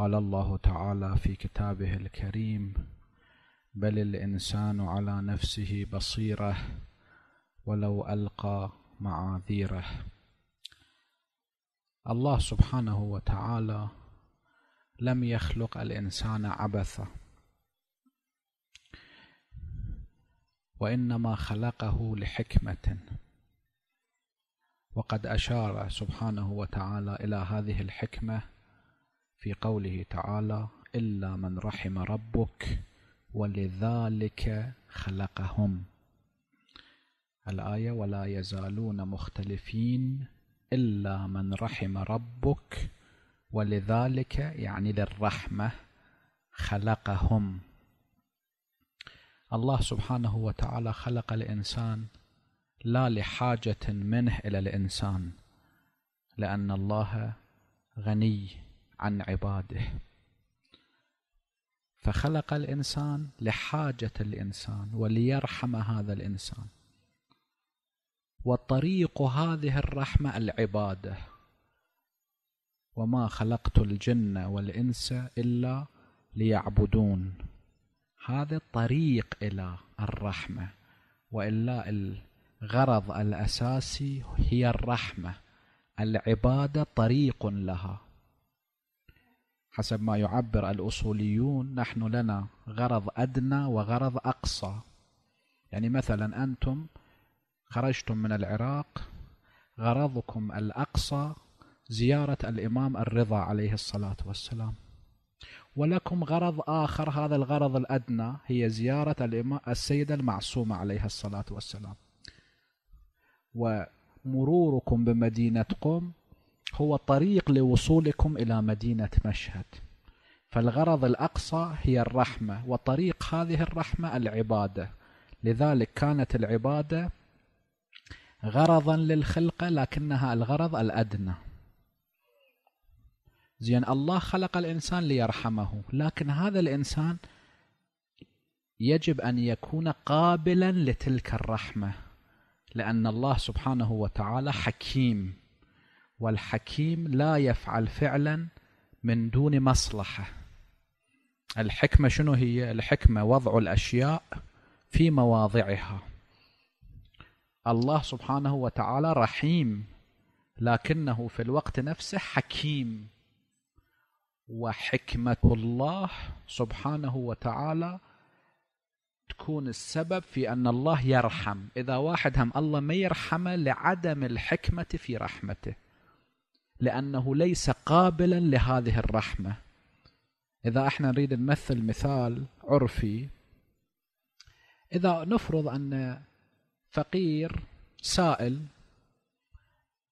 قال الله تعالى في كتابه الكريم بل الانسان على نفسه بصيره ولو القى معاذيره الله سبحانه وتعالى لم يخلق الانسان عبثا وانما خلقه لحكمه وقد اشار سبحانه وتعالى الى هذه الحكمه في قوله تعالى إلا من رحم ربك ولذلك خلقهم الآية ولا يزالون مختلفين إلا من رحم ربك ولذلك يعني للرحمة خلقهم الله سبحانه وتعالى خلق الإنسان لا لحاجة منه إلى الإنسان لأن الله غني عن عباده فخلق الانسان لحاجه الانسان وليرحم هذا الانسان وطريق هذه الرحمه العباده وما خلقت الجن والانس الا ليعبدون هذا الطريق الى الرحمه والا الغرض الاساسي هي الرحمه العباده طريق لها حسب ما يعبر الاصوليون نحن لنا غرض ادنى وغرض اقصى يعني مثلا انتم خرجتم من العراق غرضكم الاقصى زياره الامام الرضا عليه الصلاه والسلام ولكم غرض اخر هذا الغرض الادنى هي زياره الامام السيده المعصومه عليها الصلاه والسلام ومروركم بمدينه قم هو طريق لوصولكم إلى مدينة مشهد فالغرض الأقصى هي الرحمة وطريق هذه الرحمة العبادة لذلك كانت العبادة غرضا للخلقة لكنها الغرض الأدنى زين الله خلق الإنسان ليرحمه لكن هذا الإنسان يجب أن يكون قابلا لتلك الرحمة لأن الله سبحانه وتعالى حكيم والحكيم لا يفعل فعلا من دون مصلحه الحكمه شنو هي الحكمه وضع الاشياء في مواضعها الله سبحانه وتعالى رحيم لكنه في الوقت نفسه حكيم وحكمه الله سبحانه وتعالى تكون السبب في ان الله يرحم اذا واحد هم الله ما يرحمه لعدم الحكمه في رحمته لأنه ليس قابلا لهذه الرحمة إذا احنا نريد نمثل مثال عرفي إذا نفرض أن فقير سائل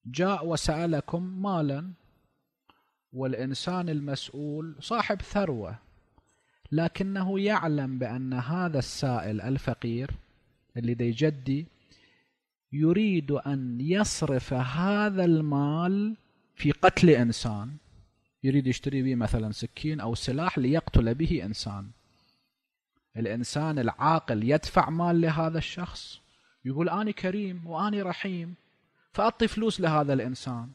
جاء وسألكم مالا والإنسان المسؤول صاحب ثروة لكنه يعلم بأن هذا السائل الفقير اللي دي جدي يريد أن يصرف هذا المال في قتل إنسان يريد يشتري به مثلا سكين أو سلاح ليقتل به إنسان الإنسان العاقل يدفع مال لهذا الشخص يقول أنا كريم وأنا رحيم فأعطي فلوس لهذا الإنسان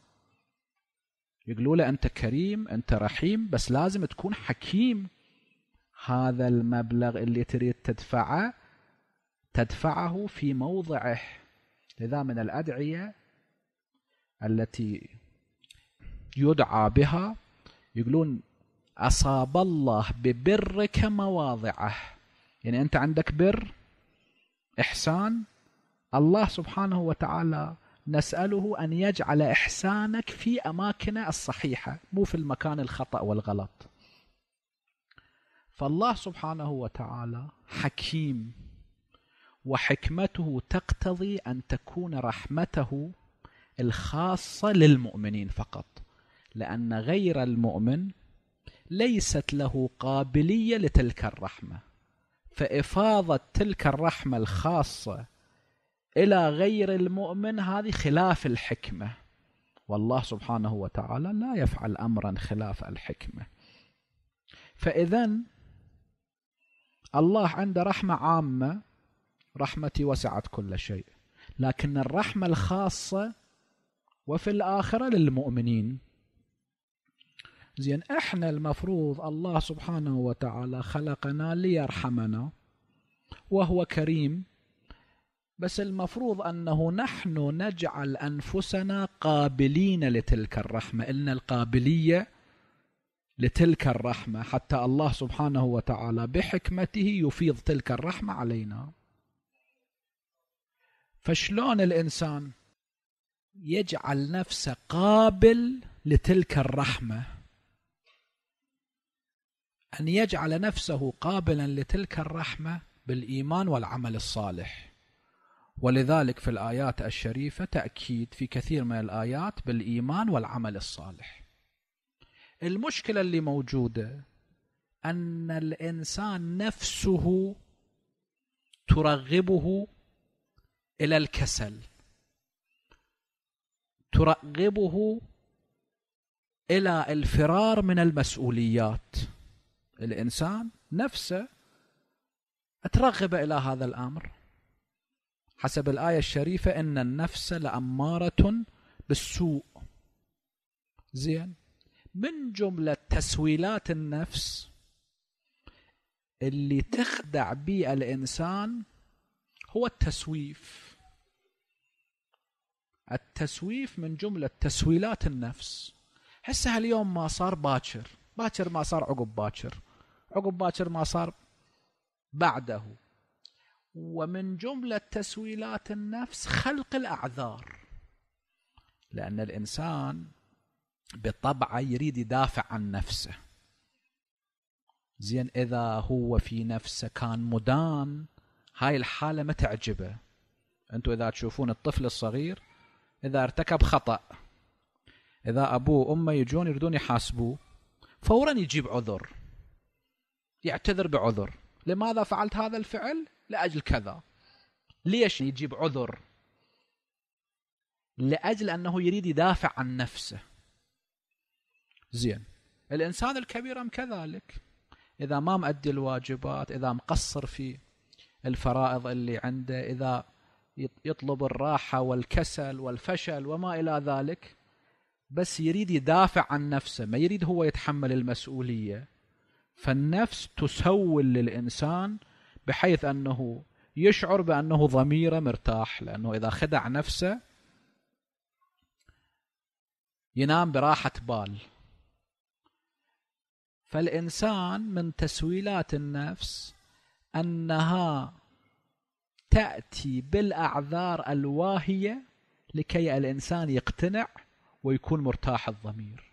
يقولوا له أنت كريم أنت رحيم بس لازم تكون حكيم هذا المبلغ اللي تريد تدفعه تدفعه في موضعه لذا من الأدعية التي يدعى بها يقولون أصاب الله ببرك مواضعه يعني أنت عندك بر إحسان الله سبحانه وتعالى نسأله أن يجعل إحسانك في أماكنه الصحيحة مو في المكان الخطأ والغلط فالله سبحانه وتعالى حكيم وحكمته تقتضي أن تكون رحمته الخاصة للمؤمنين فقط لأن غير المؤمن ليست له قابلية لتلك الرحمة فإفاضة تلك الرحمة الخاصة إلى غير المؤمن هذه خلاف الحكمة والله سبحانه وتعالى لا يفعل أمرا خلاف الحكمة فإذا الله عنده رحمة عامة رحمتي وسعت كل شيء لكن الرحمة الخاصة وفي الآخرة للمؤمنين زين احنا المفروض الله سبحانه وتعالى خلقنا ليرحمنا وهو كريم بس المفروض انه نحن نجعل انفسنا قابلين لتلك الرحمه ان القابليه لتلك الرحمه حتى الله سبحانه وتعالى بحكمته يفيض تلك الرحمه علينا فشلون الانسان يجعل نفسه قابل لتلك الرحمه أن يجعل نفسه قابلا لتلك الرحمة بالإيمان والعمل الصالح ولذلك في الآيات الشريفة تأكيد في كثير من الآيات بالإيمان والعمل الصالح المشكلة اللي موجودة أن الإنسان نفسه ترغبه إلى الكسل ترغبه إلى الفرار من المسؤوليات الانسان نفسه ترغب الى هذا الامر حسب الايه الشريفه ان النفس لاماره بالسوء زين من جمله تسويلات النفس اللي تخدع به الانسان هو التسويف التسويف من جمله تسويلات النفس هسه اليوم ما صار باكر باكر ما صار عقب باكر عقب باكر ما صار بعده ومن جملة تسويلات النفس خلق الأعذار لأن الإنسان بطبعه يريد يدافع عن نفسه زين إذا هو في نفسه كان مدان هاي الحالة ما تعجبه أنتوا إذا تشوفون الطفل الصغير إذا ارتكب خطأ إذا أبوه وأمه يجون يريدون يحاسبوه فورا يجيب عذر يعتذر بعذر لماذا فعلت هذا الفعل لأجل كذا ليش يجيب عذر لأجل أنه يريد يدافع عن نفسه زين الإنسان الكبير ام كذلك إذا ما مؤدي الواجبات إذا مقصر في الفرائض اللي عنده إذا يطلب الراحة والكسل والفشل وما إلى ذلك بس يريد يدافع عن نفسه ما يريد هو يتحمل المسؤولية فالنفس تسول للإنسان بحيث أنه يشعر بأنه ضميره مرتاح لأنه إذا خدع نفسه ينام براحة بال فالإنسان من تسويلات النفس أنها تأتي بالأعذار الواهية لكي الإنسان يقتنع ويكون مرتاح الضمير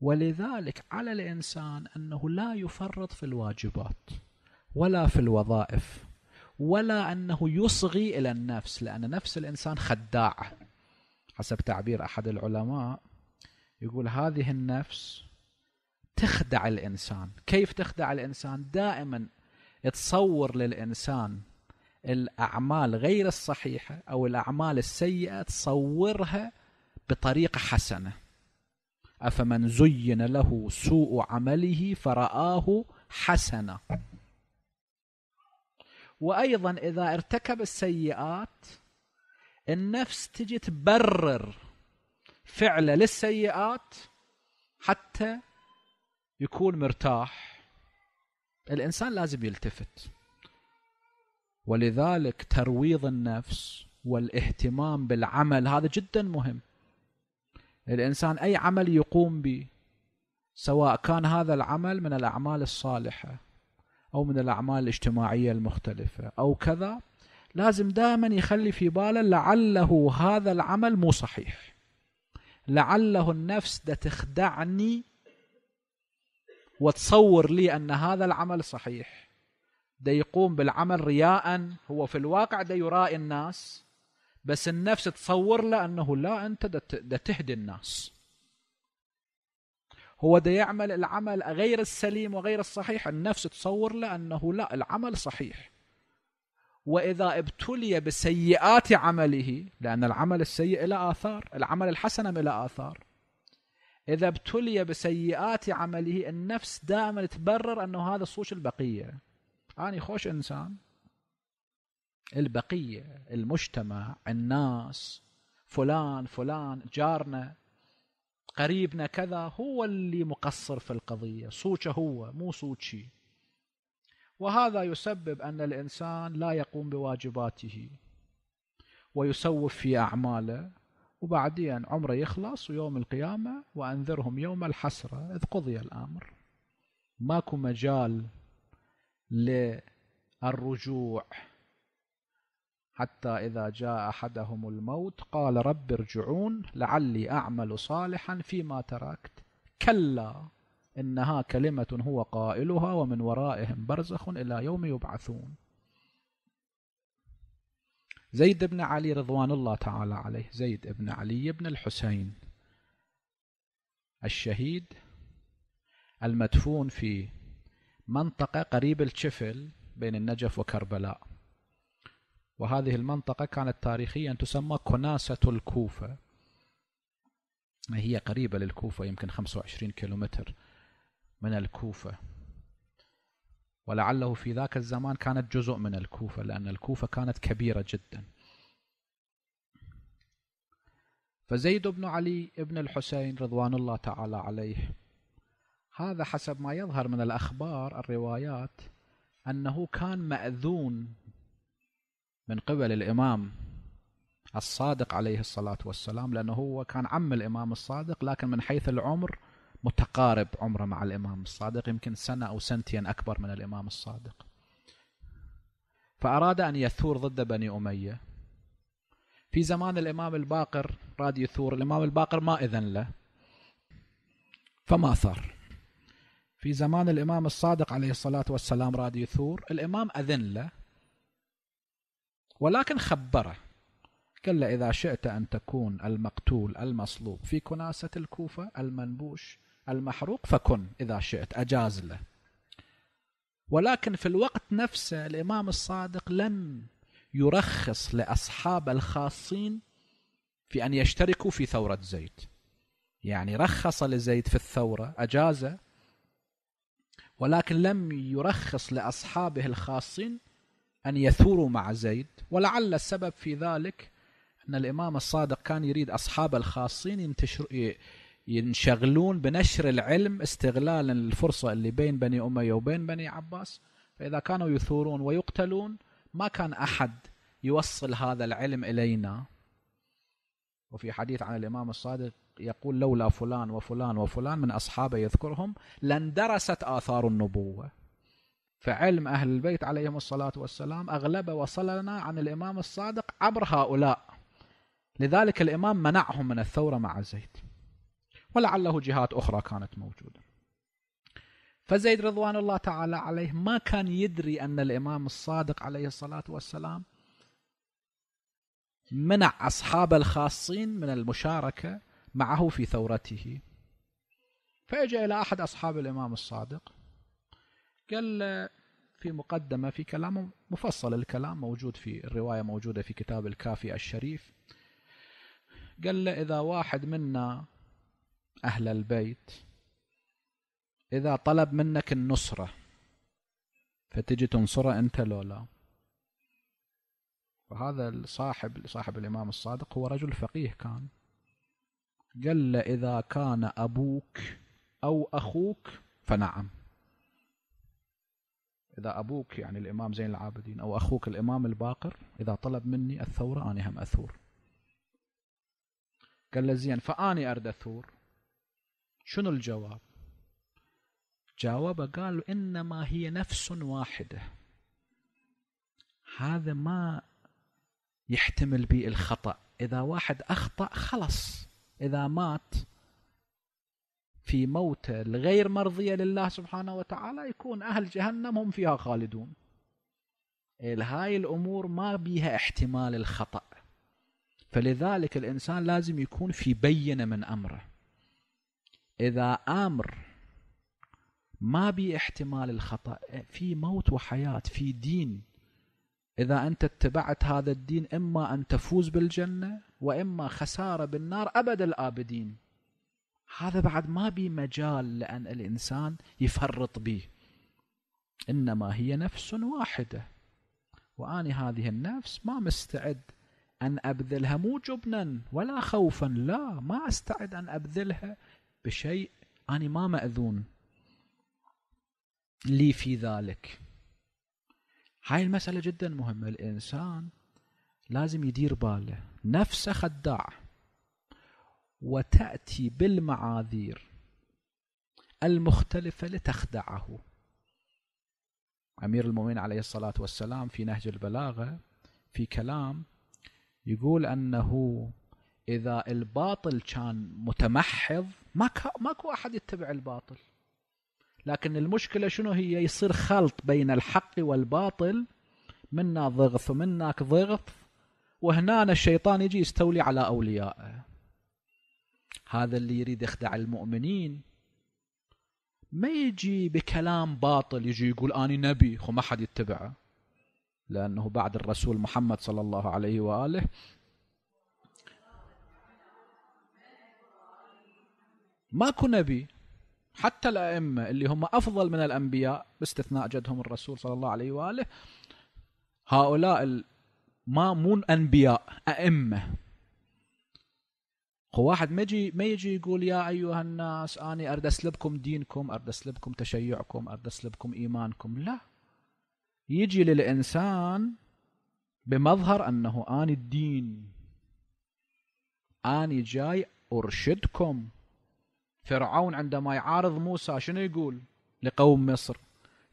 ولذلك على الانسان انه لا يفرط في الواجبات ولا في الوظائف ولا انه يصغي الى النفس لان نفس الانسان خداعه حسب تعبير احد العلماء يقول هذه النفس تخدع الانسان كيف تخدع الانسان دائما تصور للانسان الاعمال غير الصحيحه او الاعمال السيئه تصورها بطريقه حسنه افمن زين له سوء عمله فراه حسنا وايضا اذا ارتكب السيئات النفس تجي تبرر فعله للسيئات حتى يكون مرتاح الانسان لازم يلتفت ولذلك ترويض النفس والاهتمام بالعمل هذا جدا مهم الانسان اي عمل يقوم به سواء كان هذا العمل من الاعمال الصالحه او من الاعمال الاجتماعيه المختلفه او كذا لازم دائما يخلي في باله لعله هذا العمل مو صحيح لعله النفس ده تخدعني وتصور لي ان هذا العمل صحيح ده يقوم بالعمل رياء هو في الواقع ده يرائي الناس بس النفس تصور له أنه لا أنت دا تهدي الناس هو ده يعمل العمل غير السليم وغير الصحيح النفس تصور له أنه لا العمل صحيح وإذا ابتلي بسيئات عمله لأن العمل السيء له آثار العمل الحسن له آثار إذا ابتلي بسيئات عمله النفس دائما تبرر أنه هذا صوش البقية اني خوش إنسان البقية المجتمع الناس فلان فلان جارنا قريبنا كذا هو اللي مقصر في القضية صوته هو مو سوتشي وهذا يسبب أن الإنسان لا يقوم بواجباته ويسوف في أعماله وبعدين عمره يخلص ويوم القيامة وأنذرهم يوم الحسرة إذ قضي الأمر ماكو مجال للرجوع حتى إذا جاء أحدهم الموت قال رب ارجعون لعلي أعمل صالحا فيما تركت كلا إنها كلمة هو قائلها ومن ورائهم برزخ إلى يوم يبعثون زيد بن علي رضوان الله تعالى عليه زيد بن علي بن الحسين الشهيد المدفون في منطقة قريب الشفل بين النجف وكربلاء وهذه المنطقة كانت تاريخيا تسمى كناسة الكوفة هي قريبة للكوفة يمكن 25 كيلومتر من الكوفة ولعله في ذاك الزمان كانت جزء من الكوفة لأن الكوفة كانت كبيرة جدا فزيد بن علي بن الحسين رضوان الله تعالى عليه هذا حسب ما يظهر من الأخبار الروايات أنه كان مأذون من قبل الإمام الصادق عليه الصلاة والسلام لأنه هو كان عم الإمام الصادق لكن من حيث العمر متقارب عمره مع الإمام الصادق يمكن سنة أو سنتين أكبر من الإمام الصادق فأراد أن يثور ضد بني أمية في زمان الإمام الباقر راد يثور الإمام الباقر ما إذن له فما ثار في زمان الإمام الصادق عليه الصلاة والسلام راد يثور الإمام أذن له ولكن خبره قال له إذا شئت أن تكون المقتول المصلوب في كناسة الكوفة المنبوش المحروق فكن إذا شئت أجاز له ولكن في الوقت نفسه الإمام الصادق لم يرخص لأصحاب الخاصين في أن يشتركوا في ثورة زيد يعني رخص لزيد في الثورة أجازه ولكن لم يرخص لاصحابه الخاصين ان يثوروا مع زيد ولعل السبب في ذلك ان الامام الصادق كان يريد اصحاب الخاصين ينتشر ينشغلون بنشر العلم استغلالا للفرصه اللي بين بني اميه وبين بني عباس فاذا كانوا يثورون ويقتلون ما كان احد يوصل هذا العلم الينا وفي حديث عن الامام الصادق يقول لولا فلان وفلان وفلان من أصحابه يذكرهم لاندرست آثار النبوة فعلم أهل البيت عليهم الصلاة والسلام أغلب وصلنا عن الإمام الصادق عبر هؤلاء لذلك الإمام منعهم من الثورة مع زيد ولعله جهات أخرى كانت موجودة فزيد رضوان الله تعالى عليه ما كان يدري أن الإمام الصادق عليه الصلاة والسلام منع أصحاب الخاصين من المشاركة معه في ثورته فاجا إلى أحد أصحاب الإمام الصادق قال له في مقدمة في كلام مفصل الكلام موجود في الرواية موجودة في كتاب الكافي الشريف قال له إذا واحد منا أهل البيت إذا طلب منك النصرة فتجي تنصره أنت لولا فهذا الصاحب صاحب الإمام الصادق هو رجل فقيه كان قال إذا كان أبوك أو أخوك فنعم إذا أبوك يعني الإمام زين العابدين أو أخوك الإمام الباقر إذا طلب مني الثورة أنا هم أثور قال له زين فأني أرد أثور شنو الجواب جاوب قال إنما هي نفس واحدة هذا ما يحتمل به الخطأ إذا واحد أخطأ خلص إذا مات في موته الغير مرضية لله سبحانه وتعالى يكون أهل جهنم هم فيها خالدون إيه، هاي الأمور ما بيها احتمال الخطأ فلذلك الإنسان لازم يكون في بينة من أمره إذا أمر ما بي احتمال الخطأ في موت وحياة في دين إذا أنت اتبعت هذا الدين إما أن تفوز بالجنة وإما خسارة بالنار أبد الآبدين هذا بعد ما بي مجال لأن الإنسان يفرط به إنما هي نفس واحدة وأني هذه النفس ما مستعد أن أبذلها مو جبنا ولا خوفا لا ما أستعد أن أبذلها بشيء أنا ما مأذون لي في ذلك هاي المسألة جدا مهمة الإنسان لازم يدير باله نفسه خداع وتأتي بالمعاذير المختلفة لتخدعه أمير المؤمنين عليه الصلاة والسلام في نهج البلاغة في كلام يقول أنه إذا الباطل كان متمحض ما ماكو أحد يتبع الباطل لكن المشكلة شنو هي يصير خلط بين الحق والباطل منا ضغط ومناك ضغط وهنا الشيطان يجي يستولي على أوليائه هذا اللي يريد يخدع المؤمنين ما يجي بكلام باطل يجي يقول أنا نبي وما ما حد يتبعه لأنه بعد الرسول محمد صلى الله عليه وآله ماكو نبي حتى الأئمة اللي هم أفضل من الأنبياء باستثناء جدهم الرسول صلى الله عليه وآله هؤلاء ما مو أنبياء أئمة واحد ما يجي ما يجي يقول يا ايها الناس اني ارد اسلبكم دينكم، ارد اسلبكم تشيعكم، ارد اسلبكم ايمانكم، لا. يجي للانسان بمظهر انه اني الدين. اني جاي ارشدكم فرعون عندما يعارض موسى شنو يقول لقوم مصر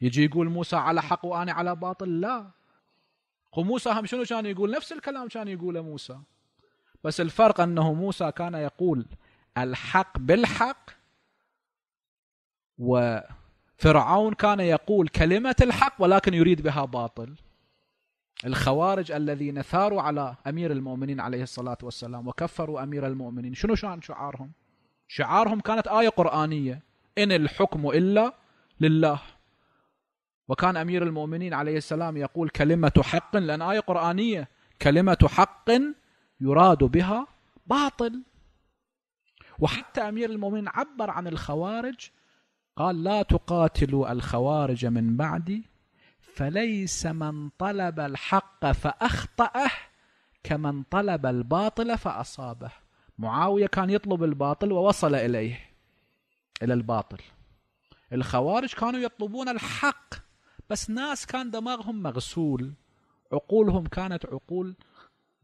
يجي يقول موسى على حق وانا على باطل لا وموسى هم شنو كان يقول نفس الكلام كان يقوله موسى بس الفرق انه موسى كان يقول الحق بالحق وفرعون كان يقول كلمة الحق ولكن يريد بها باطل الخوارج الذين ثاروا على أمير المؤمنين عليه الصلاة والسلام وكفروا أمير المؤمنين شنو شان شعارهم شعارهم كانت آية قرآنية إن الحكم إلا لله وكان أمير المؤمنين عليه السلام يقول كلمة حق لأن آية قرآنية كلمة حق يراد بها باطل وحتى أمير المؤمنين عبر عن الخوارج قال لا تقاتلوا الخوارج من بعدي فليس من طلب الحق فأخطأه كمن طلب الباطل فأصابه معاوية كان يطلب الباطل ووصل إليه إلى الباطل الخوارج كانوا يطلبون الحق بس ناس كان دماغهم مغسول عقولهم كانت عقول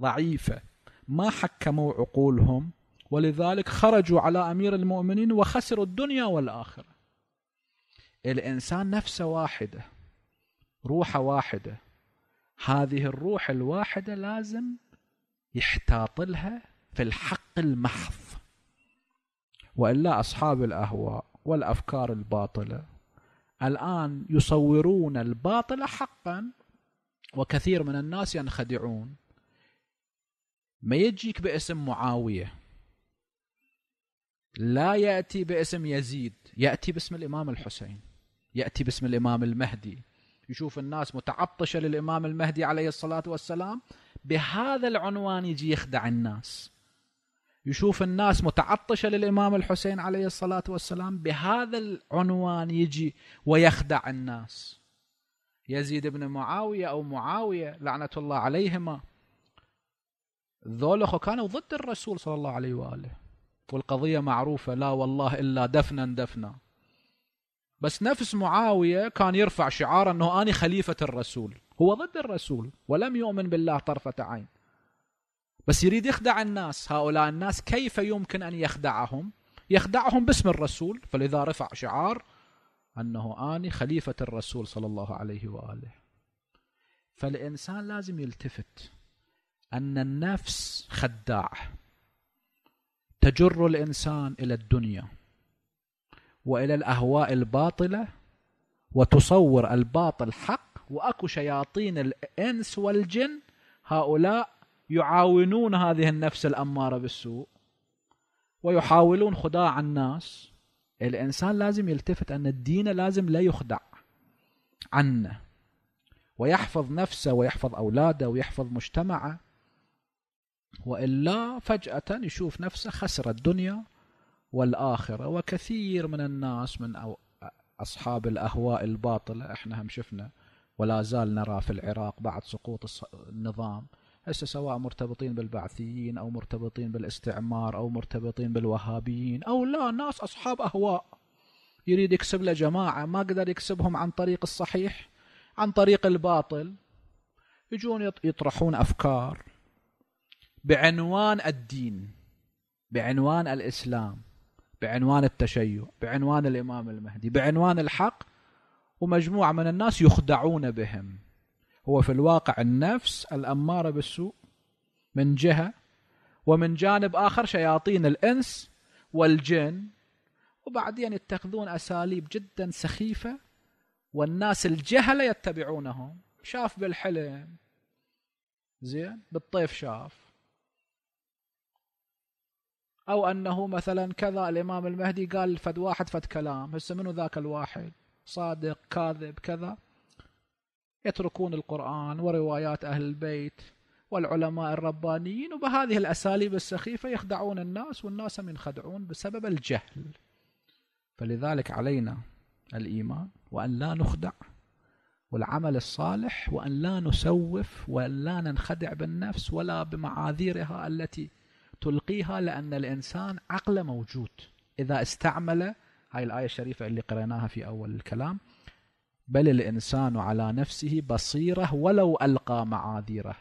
ضعيفة ما حكموا عقولهم ولذلك خرجوا على أمير المؤمنين وخسروا الدنيا والآخرة الإنسان نفسه واحدة روحه واحدة هذه الروح الواحدة لازم يحتاط لها في الحق المحض والا اصحاب الاهواء والافكار الباطله الان يصورون الباطل حقا وكثير من الناس ينخدعون ما يجيك باسم معاويه لا ياتي باسم يزيد ياتي باسم الامام الحسين ياتي باسم الامام المهدي يشوف الناس متعطشه للامام المهدي عليه الصلاه والسلام بهذا العنوان يجي يخدع الناس يشوف الناس متعطشه للامام الحسين عليه الصلاه والسلام بهذا العنوان يجي ويخدع الناس يزيد بن معاويه او معاويه لعنه الله عليهما ذولا كانوا ضد الرسول صلى الله عليه واله والقضيه معروفه لا والله الا دفنا دفنا بس نفس معاويه كان يرفع شعار انه انا خليفه الرسول هو ضد الرسول ولم يؤمن بالله طرفه عين بس يريد يخدع الناس هؤلاء الناس كيف يمكن أن يخدعهم يخدعهم باسم الرسول فلذا رفع شعار أنه آني خليفة الرسول صلى الله عليه وآله فالإنسان لازم يلتفت أن النفس خداع تجر الإنسان إلى الدنيا وإلى الأهواء الباطلة وتصور الباطل حق وأكو شياطين الإنس والجن هؤلاء يعاونون هذه النفس الاماره بالسوء ويحاولون خداع الناس الانسان لازم يلتفت ان الدين لازم لا يخدع عنه ويحفظ نفسه ويحفظ اولاده ويحفظ مجتمعه والا فجاه يشوف نفسه خسر الدنيا والاخره وكثير من الناس من اصحاب الاهواء الباطله احنا هم شفنا ولا زال نرى في العراق بعد سقوط النظام هسه سواء مرتبطين بالبعثيين او مرتبطين بالاستعمار او مرتبطين بالوهابيين او لا ناس اصحاب اهواء يريد يكسب له جماعه ما قدر يكسبهم عن طريق الصحيح عن طريق الباطل يجون يطرحون افكار بعنوان الدين بعنوان الاسلام بعنوان التشيع بعنوان الامام المهدي بعنوان الحق ومجموعه من الناس يخدعون بهم هو في الواقع النفس الأمارة بالسوء من جهة ومن جانب آخر شياطين الإنس والجن وبعدين يتخذون أساليب جدا سخيفة والناس الجهلة يتبعونهم شاف بالحلم زين بالطيف شاف أو أنه مثلا كذا الإمام المهدي قال فد واحد فد كلام هسه منو ذاك الواحد صادق كاذب كذا يتركون القرآن وروايات أهل البيت والعلماء الربانيين وبهذه الأساليب السخيفة يخدعون الناس والناس ينخدعون بسبب الجهل فلذلك علينا الإيمان وأن لا نخدع والعمل الصالح وأن لا نسوف وأن لا ننخدع بالنفس ولا بمعاذيرها التي تلقيها لأن الإنسان عقله موجود إذا استعمل هاي الآية الشريفة اللي قريناها في أول الكلام بل الإنسان على نفسه بصيرة ولو ألقى معاذيره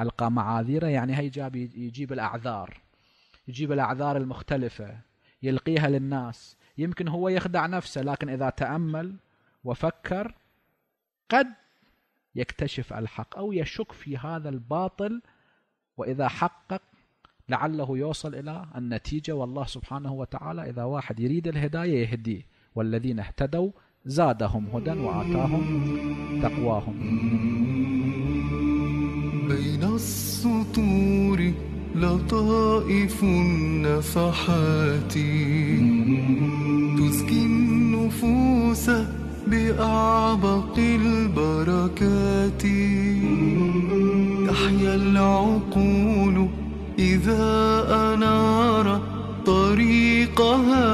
ألقى معاذيره يعني هي جاب يجيب الأعذار يجيب الأعذار المختلفة يلقيها للناس يمكن هو يخدع نفسه لكن إذا تأمل وفكر قد يكتشف الحق أو يشك في هذا الباطل وإذا حقق لعله يوصل إلى النتيجة والله سبحانه وتعالى إذا واحد يريد الهداية يهديه والذين اهتدوا زادهم هدى وآتاهم تقواهم بين السطور لطائف النفحات تزكي النفوس بأعبق البركات تحيا العقول إذا أنار طريقها